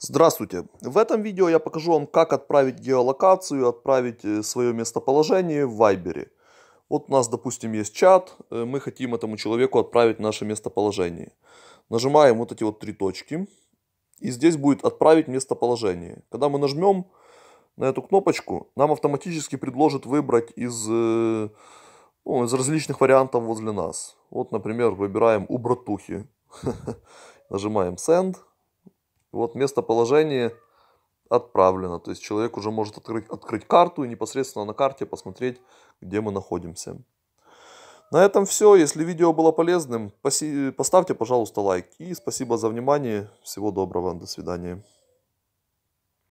Здравствуйте! В этом видео я покажу вам, как отправить геолокацию, отправить э, свое местоположение в Вайбере. Вот у нас, допустим, есть чат, э, мы хотим этому человеку отправить наше местоположение. Нажимаем вот эти вот три точки, и здесь будет «Отправить местоположение». Когда мы нажмем на эту кнопочку, нам автоматически предложат выбрать из, э, ну, из различных вариантов возле нас. Вот, например, выбираем «У братухи». Нажимаем «Send». Вот местоположение отправлено. То есть человек уже может открыть, открыть карту и непосредственно на карте посмотреть, где мы находимся. На этом все. Если видео было полезным, поставьте, пожалуйста, лайк. И спасибо за внимание. Всего доброго. До свидания.